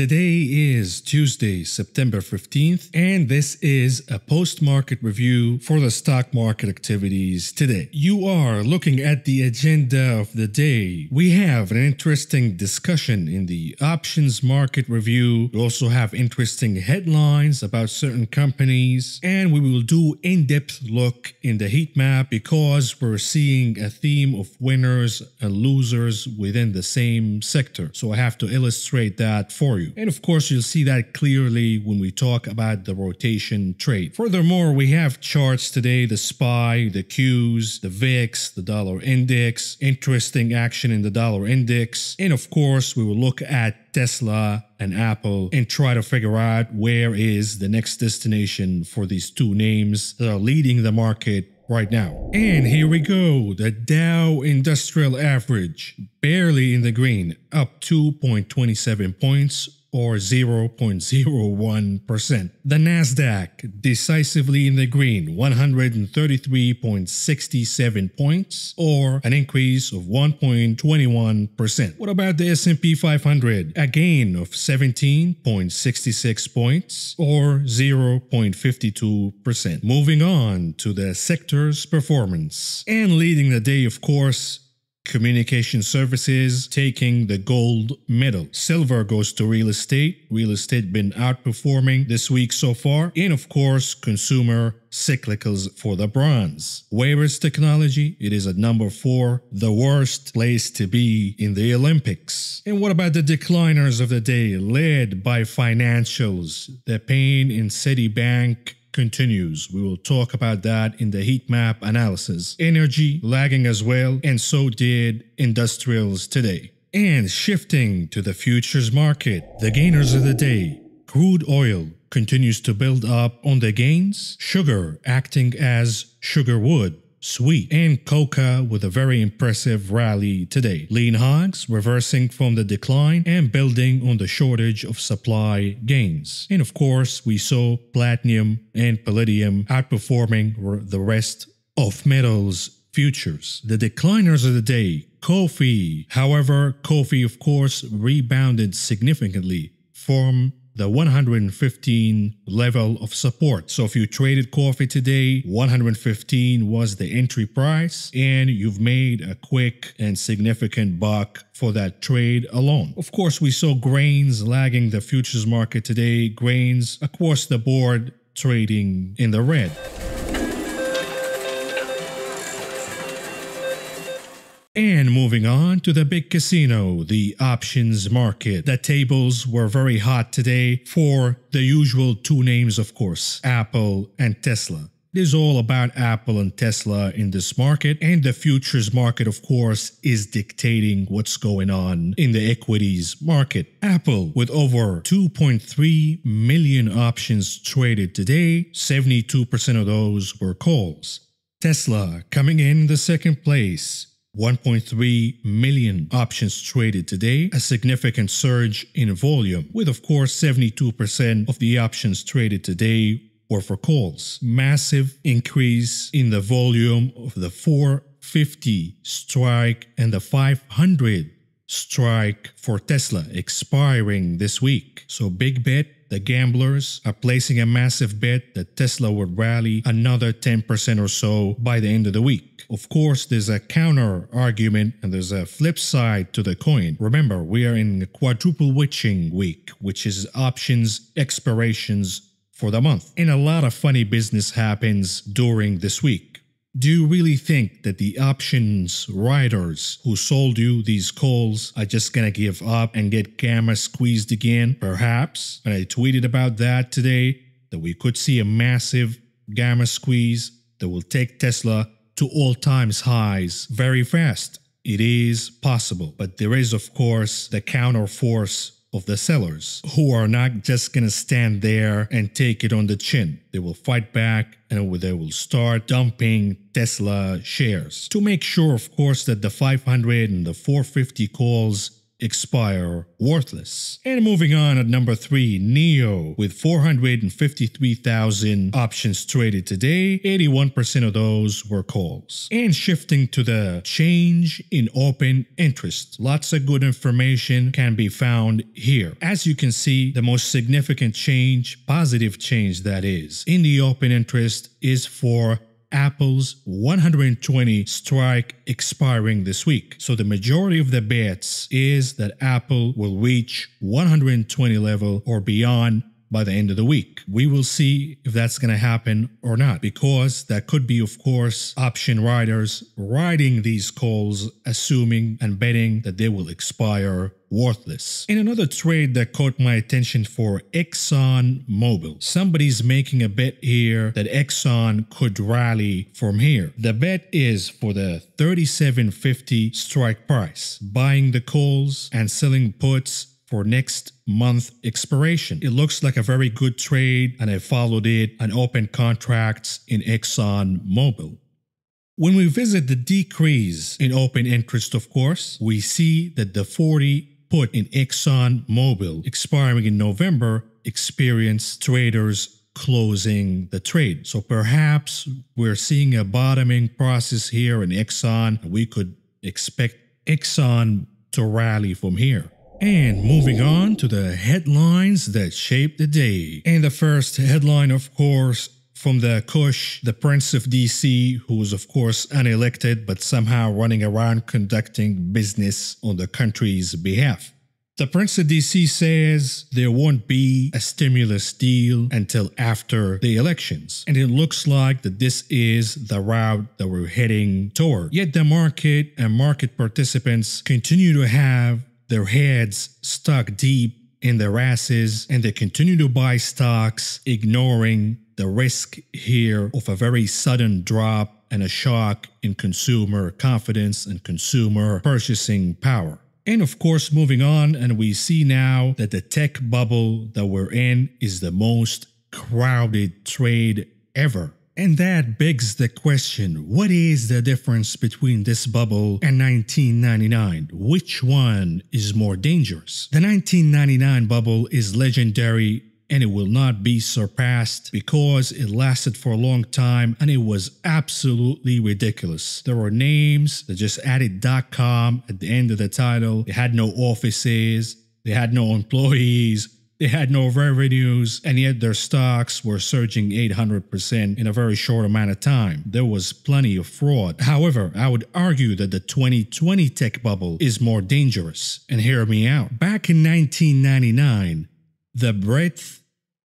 Today is Tuesday, September 15th, and this is a post market review for the stock market activities today. You are looking at the agenda of the day. We have an interesting discussion in the options market review. We also have interesting headlines about certain companies, and we will do in depth look in the heat map because we're seeing a theme of winners and losers within the same sector. So I have to illustrate that for you. And of course, you'll see that clearly when we talk about the rotation trade. Furthermore, we have charts today, the SPY, the Qs, the VIX, the dollar index, interesting action in the dollar index. And of course, we will look at Tesla and Apple and try to figure out where is the next destination for these two names that are leading the market right now. And here we go, the Dow Industrial Average, barely in the green, up 2.27 points or 0.01%. The Nasdaq decisively in the green, 133.67 points or an increase of 1.21%. What about the S&P 500? A gain of 17.66 points or 0.52%. Moving on to the sector's performance. And leading the day, of course, Communication services taking the gold medal. Silver goes to real estate. Real estate been outperforming this week so far. And of course, consumer cyclicals for the bronze. Waivers technology, it is at number four, the worst place to be in the Olympics. And what about the decliners of the day, led by financials? The pain in Citibank continues. We will talk about that in the heat map analysis. Energy lagging as well, and so did industrials today. And shifting to the futures market, the gainers of the day, crude oil continues to build up on the gains, sugar acting as sugar would Sweet and Coca with a very impressive rally today. Lean hogs reversing from the decline and building on the shortage of supply gains. And of course, we saw platinum and palladium outperforming the rest of metals futures. The decliners of the day, coffee. However, coffee of course rebounded significantly from the 115 level of support. So if you traded coffee today, 115 was the entry price and you've made a quick and significant buck for that trade alone. Of course, we saw grains lagging the futures market today, grains across the board trading in the red. And moving on to the big casino, the options market. The tables were very hot today for the usual two names, of course, Apple and Tesla. It is all about Apple and Tesla in this market, and the futures market, of course, is dictating what's going on in the equities market. Apple, with over 2.3 million options traded today, 72% of those were calls. Tesla coming in the second place 1.3 million options traded today, a significant surge in volume, with of course 72% of the options traded today were for calls. Massive increase in the volume of the 450 strike and the 500 strike for Tesla expiring this week. So big bet the gamblers are placing a massive bet that Tesla would rally another 10% or so by the end of the week. Of course, there's a counter argument and there's a flip side to the coin. Remember, we are in quadruple witching week, which is options, expirations for the month. And a lot of funny business happens during this week. Do you really think that the options writers who sold you these calls are just gonna give up and get gamma squeezed again? Perhaps. And I tweeted about that today that we could see a massive gamma squeeze that will take Tesla to all times highs very fast. It is possible, but there is, of course, the counter force of the sellers, who are not just going to stand there and take it on the chin. They will fight back and they will start dumping Tesla shares. To make sure, of course, that the 500 and the 450 calls expire worthless. And moving on at number 3, Neo with 453,000 options traded today, 81% of those were calls. And shifting to the change in open interest. Lots of good information can be found here. As you can see, the most significant change, positive change that is, in the open interest is for Apple's 120 strike expiring this week. So the majority of the bets is that Apple will reach 120 level or beyond by the end of the week. We will see if that's going to happen or not, because that could be, of course, option riders riding these calls, assuming and betting that they will expire worthless. In another trade that caught my attention for Exxon Mobil, somebody's making a bet here that Exxon could rally from here. The bet is for the 37.50 strike price, buying the calls and selling puts for next month expiration. It looks like a very good trade and I followed it and opened contracts in Exxon Mobil. When we visit the decrease in open interest, of course, we see that the 40 put in Exxon Mobil expiring in November experienced traders closing the trade. So perhaps we're seeing a bottoming process here in Exxon. We could expect Exxon to rally from here. And moving on to the headlines that shaped the day. And the first headline, of course, from the Kush, the Prince of DC, who was, of course, unelected but somehow running around conducting business on the country's behalf. The Prince of DC says there won't be a stimulus deal until after the elections. And it looks like that this is the route that we're heading toward. Yet the market and market participants continue to have their heads stuck deep in their asses and they continue to buy stocks, ignoring the risk here of a very sudden drop and a shock in consumer confidence and consumer purchasing power. And of course, moving on, and we see now that the tech bubble that we're in is the most crowded trade ever. And that begs the question, what is the difference between this bubble and 1999? Which one is more dangerous? The 1999 bubble is legendary and it will not be surpassed because it lasted for a long time and it was absolutely ridiculous. There were names that just added .com at the end of the title. They had no offices. They had no employees. They had no revenues, and yet their stocks were surging 800% in a very short amount of time. There was plenty of fraud. However, I would argue that the 2020 tech bubble is more dangerous. And hear me out. Back in 1999, the breadth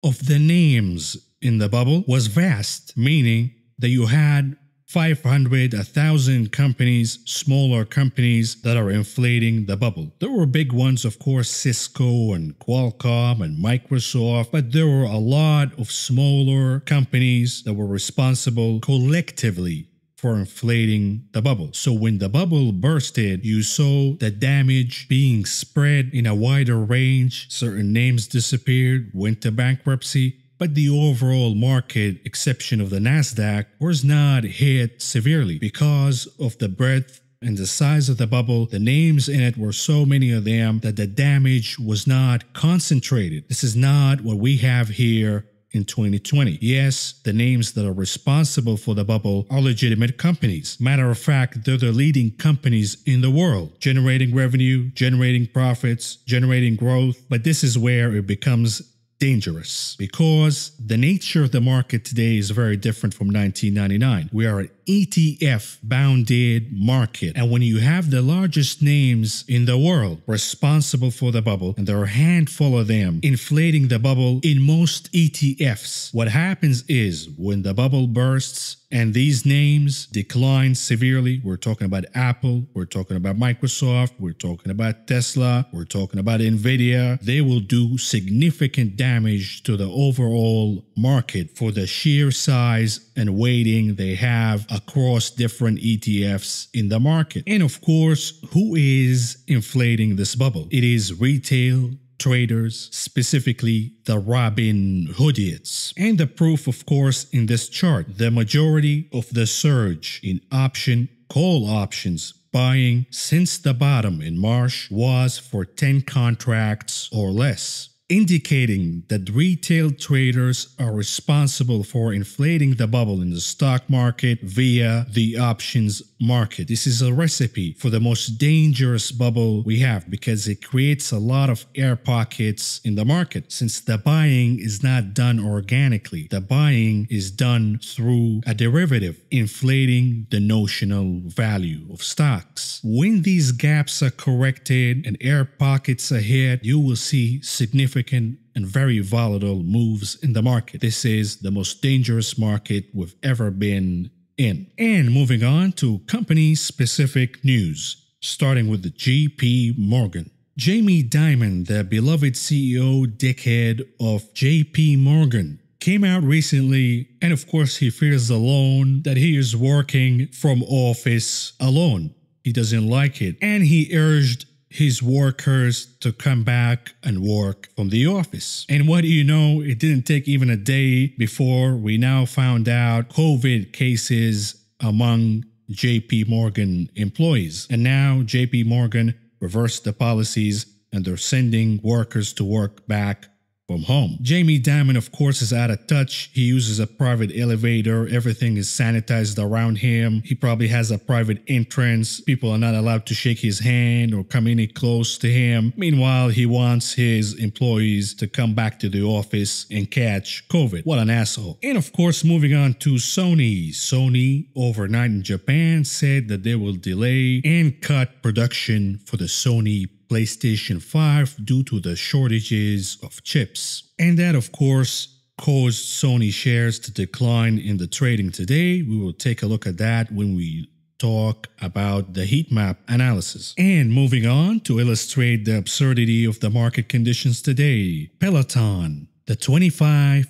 of the names in the bubble was vast, meaning that you had 500, 1,000 companies, smaller companies that are inflating the bubble. There were big ones, of course, Cisco and Qualcomm and Microsoft, but there were a lot of smaller companies that were responsible collectively for inflating the bubble. So when the bubble bursted, you saw the damage being spread in a wider range. Certain names disappeared, went to bankruptcy but the overall market, exception of the Nasdaq, was not hit severely because of the breadth and the size of the bubble, the names in it were so many of them that the damage was not concentrated. This is not what we have here in 2020. Yes, the names that are responsible for the bubble are legitimate companies. Matter of fact, they're the leading companies in the world, generating revenue, generating profits, generating growth. But this is where it becomes dangerous because the nature of the market today is very different from 1999. We are an ETF bounded market. And when you have the largest names in the world responsible for the bubble, and there are a handful of them inflating the bubble in most ETFs, what happens is when the bubble bursts, and these names declined severely. We're talking about Apple, we're talking about Microsoft, we're talking about Tesla, we're talking about Nvidia. They will do significant damage to the overall market for the sheer size and weighting they have across different ETFs in the market. And of course, who is inflating this bubble? It is retail traders, specifically the Robin Hoodies, And the proof, of course, in this chart, the majority of the surge in option call options buying since the bottom in March was for 10 contracts or less indicating that retail traders are responsible for inflating the bubble in the stock market via the options market. This is a recipe for the most dangerous bubble we have because it creates a lot of air pockets in the market since the buying is not done organically. The buying is done through a derivative, inflating the notional value of stocks. When these gaps are corrected and air pockets are hit, you will see significant and very volatile moves in the market. This is the most dangerous market we've ever been in. And moving on to company specific news, starting with the JP Morgan. Jamie Dimon, the beloved CEO dickhead of JP Morgan, came out recently, and of course, he feels alone that he is working from office alone. He doesn't like it. And he urged his workers to come back and work from the office. And what do you know? It didn't take even a day before we now found out COVID cases among JP Morgan employees. And now JP Morgan reversed the policies and they're sending workers to work back from home. Jamie Dimon, of course, is out of touch. He uses a private elevator. Everything is sanitized around him. He probably has a private entrance. People are not allowed to shake his hand or come any close to him. Meanwhile, he wants his employees to come back to the office and catch COVID. What an asshole. And of course, moving on to Sony. Sony overnight in Japan said that they will delay and cut production for the Sony PlayStation 5 due to the shortages of chips. And that, of course, caused Sony shares to decline in the trading today. We will take a look at that when we talk about the heat map analysis. And moving on to illustrate the absurdity of the market conditions today, Peloton, the 25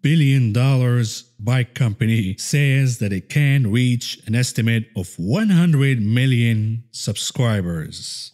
billion dollars bike company says that it can reach an estimate of 100 million subscribers.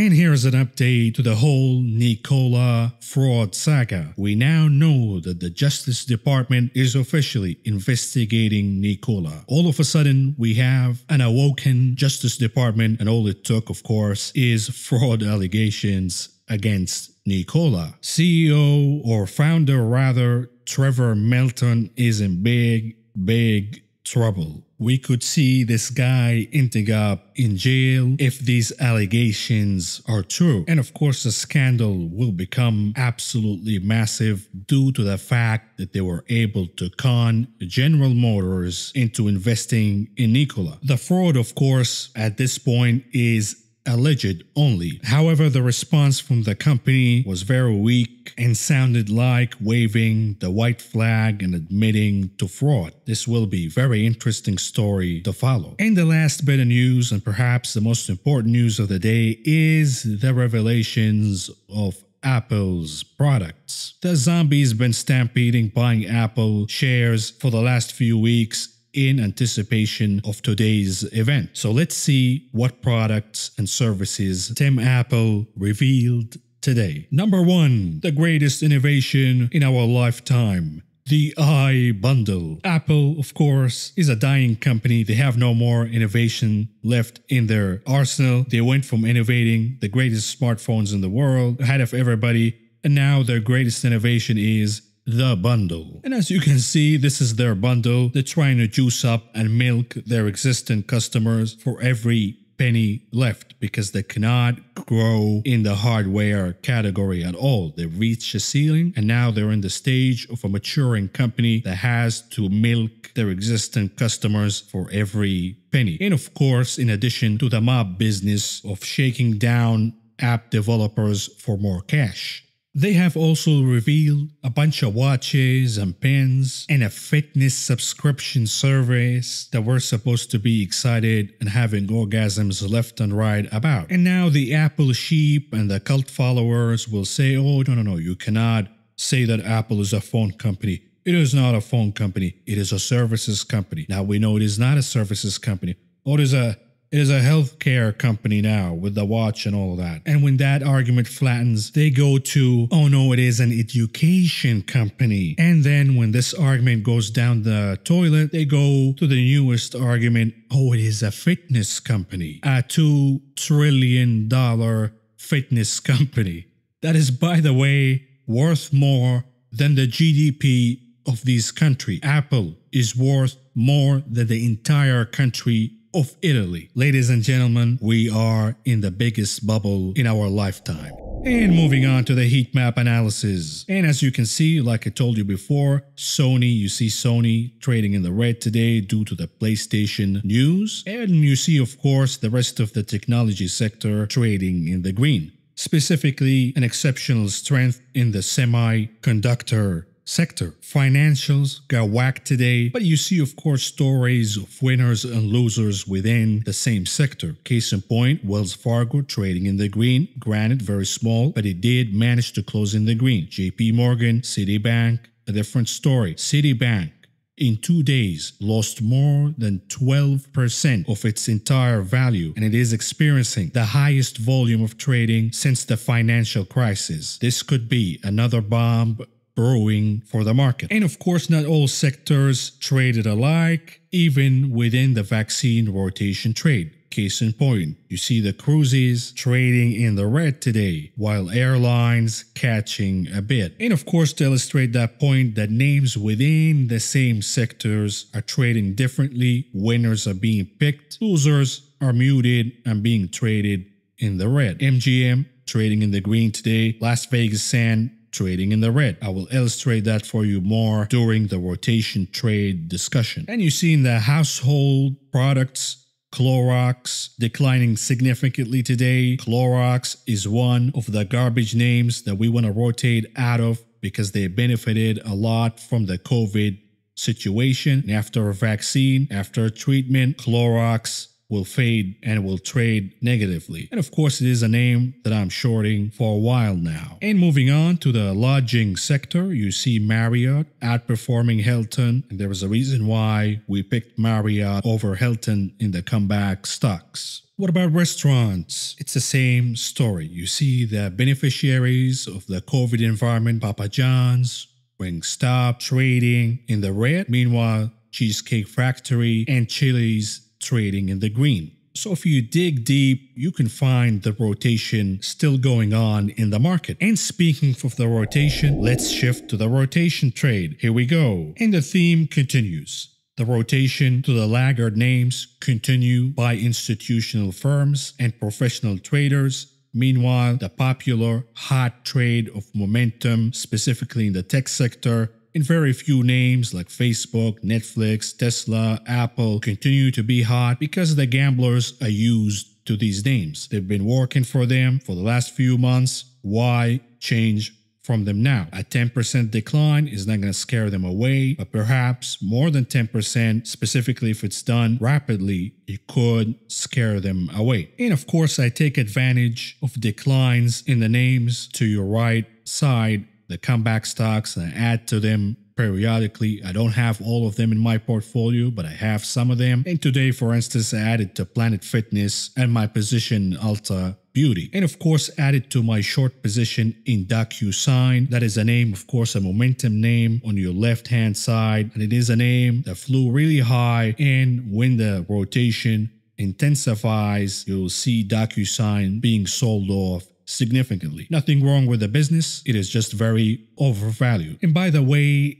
And here's an update to the whole Nicola fraud saga. We now know that the Justice Department is officially investigating Nicola. All of a sudden, we have an awoken Justice Department, and all it took, of course, is fraud allegations against Nicola. CEO or founder rather, Trevor Melton is in big, big trouble. We could see this guy ending up in jail if these allegations are true. And of course, the scandal will become absolutely massive due to the fact that they were able to con General Motors into investing in Nikola. The fraud, of course, at this point is alleged only. However, the response from the company was very weak and sounded like waving the white flag and admitting to fraud. This will be very interesting story to follow. And the last bit of news and perhaps the most important news of the day is the revelations of Apple's products. The zombies been stampeding buying Apple shares for the last few weeks in anticipation of today's event. So let's see what products and services Tim Apple revealed today. Number one, the greatest innovation in our lifetime. The iBundle. Apple, of course, is a dying company. They have no more innovation left in their arsenal. They went from innovating the greatest smartphones in the world ahead of everybody, and now their greatest innovation is the bundle. And as you can see, this is their bundle. They're trying to juice up and milk their existing customers for every penny left because they cannot grow in the hardware category at all. They reached a ceiling and now they're in the stage of a maturing company that has to milk their existing customers for every penny. And of course, in addition to the mob business of shaking down app developers for more cash. They have also revealed a bunch of watches and pens and a fitness subscription service that we're supposed to be excited and having orgasms left and right about. And now the Apple sheep and the cult followers will say, oh, no, no, no, you cannot say that Apple is a phone company. It is not a phone company. It is a services company. Now we know it is not a services company. Or is a it is a healthcare company now with the watch and all of that. And when that argument flattens, they go to, oh no, it is an education company. And then when this argument goes down the toilet, they go to the newest argument, oh, it is a fitness company, a $2 trillion fitness company. That is, by the way, worth more than the GDP of this country. Apple is worth more than the entire country of Italy. Ladies and gentlemen, we are in the biggest bubble in our lifetime. And moving on to the heat map analysis. And as you can see, like I told you before, Sony, you see Sony trading in the red today due to the PlayStation news. And you see, of course, the rest of the technology sector trading in the green. Specifically, an exceptional strength in the semiconductor sector. Financials got whacked today, but you see, of course, stories of winners and losers within the same sector. Case in point, Wells Fargo trading in the green, granted very small, but it did manage to close in the green. JP Morgan, Citibank, a different story. Citibank in two days lost more than 12% of its entire value and it is experiencing the highest volume of trading since the financial crisis. This could be another bomb brewing for the market. And of course, not all sectors traded alike, even within the vaccine rotation trade. Case in point, you see the cruises trading in the red today, while airlines catching a bit. And of course, to illustrate that point, that names within the same sectors are trading differently, winners are being picked, losers are muted and being traded in the red. MGM trading in the green today, Las Vegas Sand trading in the red. I will illustrate that for you more during the rotation trade discussion. And you see in the household products Clorox declining significantly today. Clorox is one of the garbage names that we want to rotate out of because they benefited a lot from the COVID situation. And after a vaccine, after a treatment, Clorox will fade and will trade negatively. And of course, it is a name that I'm shorting for a while now. And moving on to the lodging sector, you see Marriott outperforming Hilton. And there was a reason why we picked Marriott over Hilton in the comeback stocks. What about restaurants? It's the same story. You see the beneficiaries of the COVID environment, Papa John's, Wingstop trading in the red. Meanwhile, Cheesecake Factory and Chili's trading in the green. So if you dig deep, you can find the rotation still going on in the market. And speaking of the rotation, let's shift to the rotation trade. Here we go. And the theme continues. The rotation to the laggard names continue by institutional firms and professional traders Meanwhile, the popular hot trade of momentum, specifically in the tech sector, and very few names like Facebook, Netflix, Tesla, Apple continue to be hot because the gamblers are used to these names. They've been working for them for the last few months. Why change from them now. A 10% decline is not going to scare them away, but perhaps more than 10%, specifically if it's done rapidly, it could scare them away. And of course, I take advantage of declines in the names to your right side the comeback stocks. I add to them periodically. I don't have all of them in my portfolio, but I have some of them. And today, for instance, I added to Planet Fitness and my position Alta Beauty. And of course, added to my short position in DocuSign. That is a name, of course, a momentum name on your left hand side. And it is a name that flew really high. And when the rotation intensifies, you'll see DocuSign being sold off significantly. Nothing wrong with the business, it is just very overvalued. And by the way,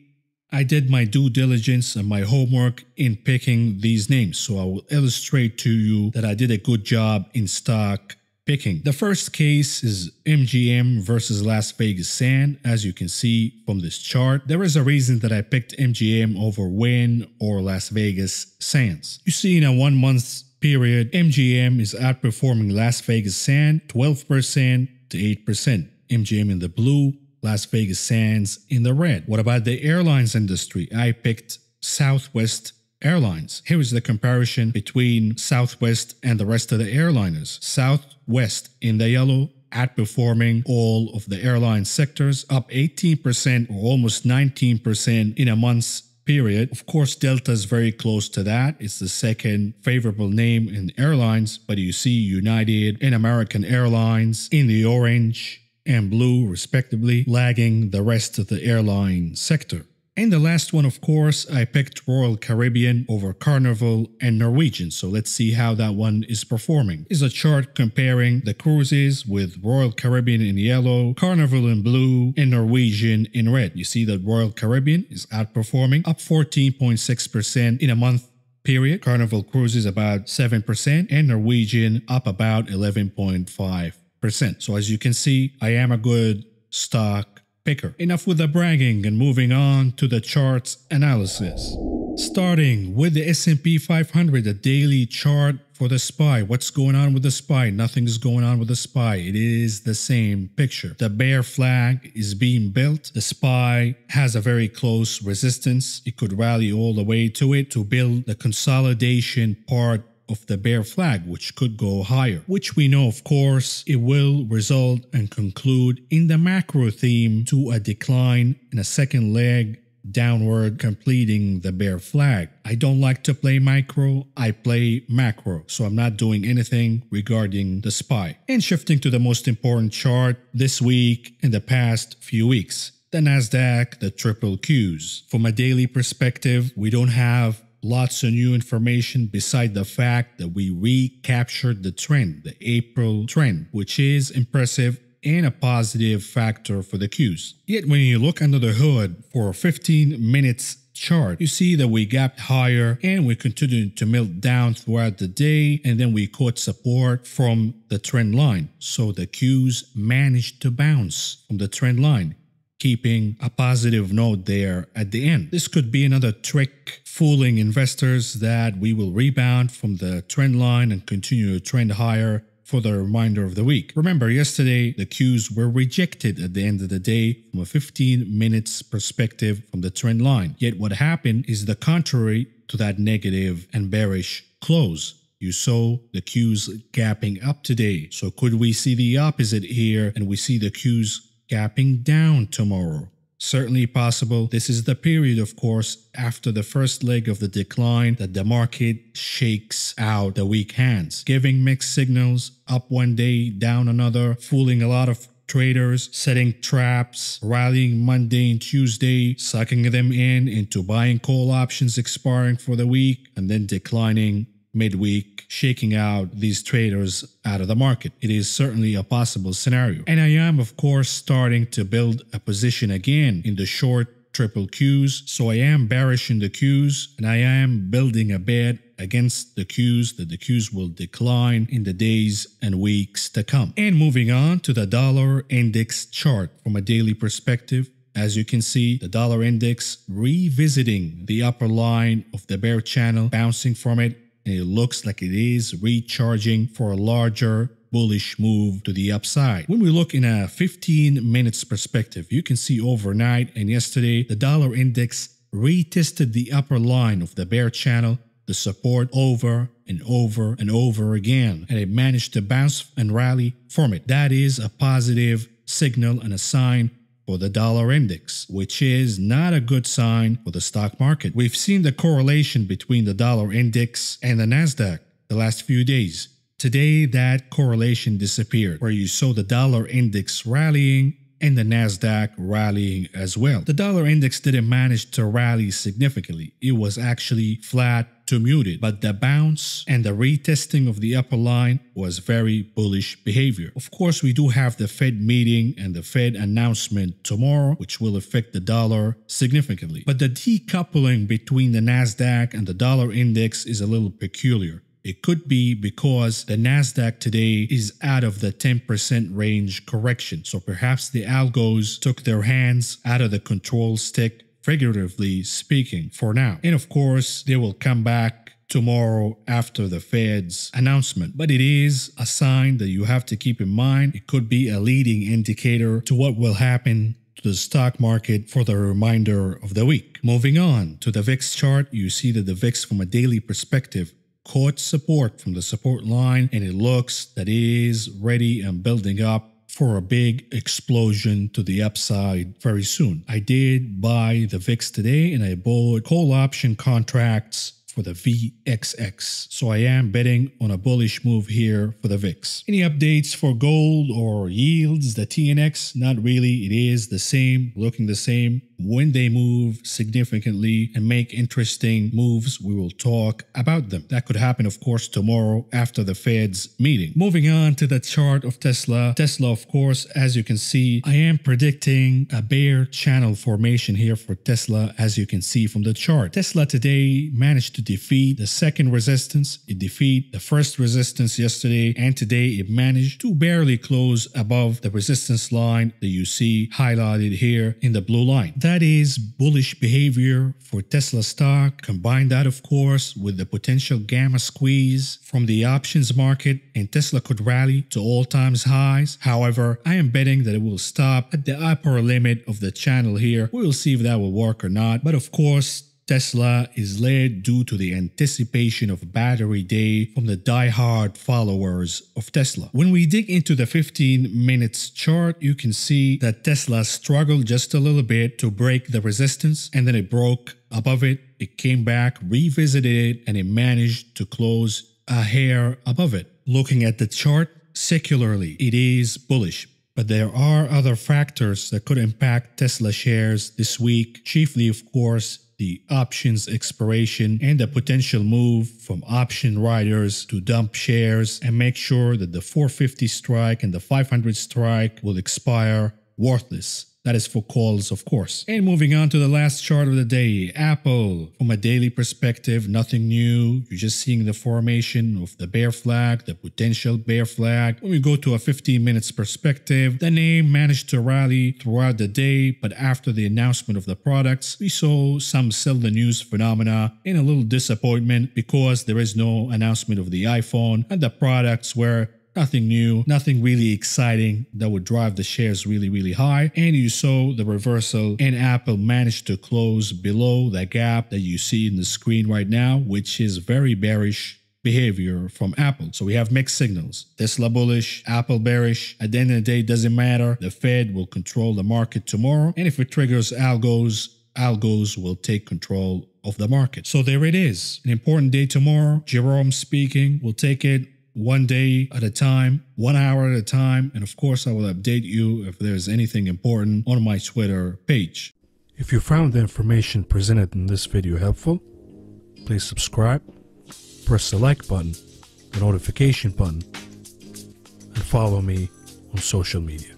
I did my due diligence and my homework in picking these names, so I will illustrate to you that I did a good job in stock picking. The first case is MGM versus Las Vegas Sand. As you can see from this chart, there is a reason that I picked MGM over Wynn or Las Vegas Sands. You see in a one month period, MGM is outperforming Las Vegas Sand 12% to 8%. MGM in the blue, Las Vegas Sands in the red. What about the airlines industry? I picked Southwest Airlines. Here is the comparison between Southwest and the rest of the airliners. Southwest in the yellow, outperforming all of the airline sectors, up 18% or almost 19% in a month's period. Of course, Delta is very close to that. It's the second favorable name in airlines, but you see United and American Airlines in the orange and blue, respectively, lagging the rest of the airline sector. And the last one, of course, I picked Royal Caribbean over Carnival and Norwegian, so let's see how that one is performing. Is a chart comparing the cruises with Royal Caribbean in yellow, Carnival in blue, and Norwegian in red. You see that Royal Caribbean is outperforming, up 14.6% in a month period. Carnival Cruises about 7% and Norwegian up about 11.5%. So as you can see, I am a good stock picker. Enough with the bragging and moving on to the chart's analysis. Starting with the S&P 500, the daily chart for the SPY. What's going on with the SPY? Nothing's going on with the SPY. It is the same picture. The bear flag is being built. The SPY has a very close resistance. It could rally all the way to it to build the consolidation part of the bear flag, which could go higher, which we know, of course, it will result and conclude in the macro theme to a decline in a second leg downward completing the bear flag. I don't like to play micro, I play macro, so I'm not doing anything regarding the SPY. And shifting to the most important chart this week in the past few weeks. The NASDAQ, the triple Qs. From a daily perspective, we don't have lots of new information beside the fact that we recaptured the trend, the April trend, which is impressive and a positive factor for the cues. Yet when you look under the hood for 15 minutes chart, you see that we gapped higher and we continued to melt down throughout the day and then we caught support from the trend line. So the cues managed to bounce from the trend line keeping a positive note there at the end. This could be another trick fooling investors that we will rebound from the trend line and continue to trend higher for the remainder of the week. Remember, yesterday the cues were rejected at the end of the day from a 15 minutes perspective from the trend line. Yet what happened is the contrary to that negative and bearish close. You saw the cues gapping up today. So could we see the opposite here and we see the cues gapping down tomorrow. Certainly possible. This is the period, of course, after the first leg of the decline that the market shakes out the weak hands, giving mixed signals, up one day, down another, fooling a lot of traders, setting traps, rallying Monday and Tuesday, sucking them in into buying call options expiring for the week, and then declining midweek, shaking out these traders out of the market. It is certainly a possible scenario. And I am, of course, starting to build a position again in the short triple Qs. So I am bearish in the Qs and I am building a bid against the Qs that the Qs will decline in the days and weeks to come. And moving on to the dollar index chart from a daily perspective, as you can see, the dollar index revisiting the upper line of the bear channel, bouncing from it it looks like it is recharging for a larger bullish move to the upside. When we look in a 15 minutes perspective, you can see overnight and yesterday the dollar index retested the upper line of the bear channel, the support over and over and over again, and it managed to bounce and rally from it. That is a positive signal and a sign for the dollar index, which is not a good sign for the stock market. We've seen the correlation between the dollar index and the Nasdaq the last few days. Today, that correlation disappeared, where you saw the dollar index rallying and the Nasdaq rallying as well. The dollar index didn't manage to rally significantly. It was actually flat to mute it, but the bounce and the retesting of the upper line was very bullish behavior. Of course, we do have the Fed meeting and the Fed announcement tomorrow, which will affect the dollar significantly. But the decoupling between the NASDAQ and the dollar index is a little peculiar. It could be because the NASDAQ today is out of the 10% range correction. So perhaps the algos took their hands out of the control stick figuratively speaking, for now. And of course, they will come back tomorrow after the Fed's announcement. But it is a sign that you have to keep in mind. It could be a leading indicator to what will happen to the stock market for the remainder of the week. Moving on to the VIX chart, you see that the VIX from a daily perspective caught support from the support line and it looks that it is ready and building up for a big explosion to the upside very soon. I did buy the VIX today and I bought call option contracts for the VXX. So I am betting on a bullish move here for the VIX. Any updates for gold or yields? The TNX? Not really. It is the same, looking the same. When they move significantly and make interesting moves, we will talk about them. That could happen, of course, tomorrow after the Fed's meeting. Moving on to the chart of Tesla. Tesla, of course, as you can see, I am predicting a bear channel formation here for Tesla, as you can see from the chart. Tesla today managed to defeat the second resistance. It defeat the first resistance yesterday, and today it managed to barely close above the resistance line that you see highlighted here in the blue line. That that is bullish behavior for Tesla stock, Combine that of course with the potential gamma squeeze from the options market and Tesla could rally to all-time highs. However, I am betting that it will stop at the upper limit of the channel here. We'll see if that will work or not. But of course, Tesla is led due to the anticipation of Battery Day from the die-hard followers of Tesla. When we dig into the 15 minutes chart, you can see that Tesla struggled just a little bit to break the resistance and then it broke above it. It came back, revisited it, and it managed to close a hair above it. Looking at the chart secularly, it is bullish, but there are other factors that could impact Tesla shares this week, chiefly, of course, the options expiration and the potential move from option riders to dump shares and make sure that the 450 strike and the 500 strike will expire worthless that is for calls, of course. And moving on to the last chart of the day, Apple. From a daily perspective, nothing new. You're just seeing the formation of the bear flag, the potential bear flag. When we go to a 15 minutes perspective, the name managed to rally throughout the day, but after the announcement of the products, we saw some sell the news phenomena and a little disappointment because there is no announcement of the iPhone and the products were Nothing new, nothing really exciting that would drive the shares really, really high. And you saw the reversal and Apple managed to close below that gap that you see in the screen right now, which is very bearish behavior from Apple. So we have mixed signals. Tesla bullish, Apple bearish. At the end of the day, doesn't matter. The Fed will control the market tomorrow. And if it triggers algos, algos will take control of the market. So there it is. An important day tomorrow. Jerome speaking. We'll take it one day at a time, one hour at a time, and of course, I will update you if there's anything important on my Twitter page. If you found the information presented in this video helpful, please subscribe, press the like button, the notification button, and follow me on social media.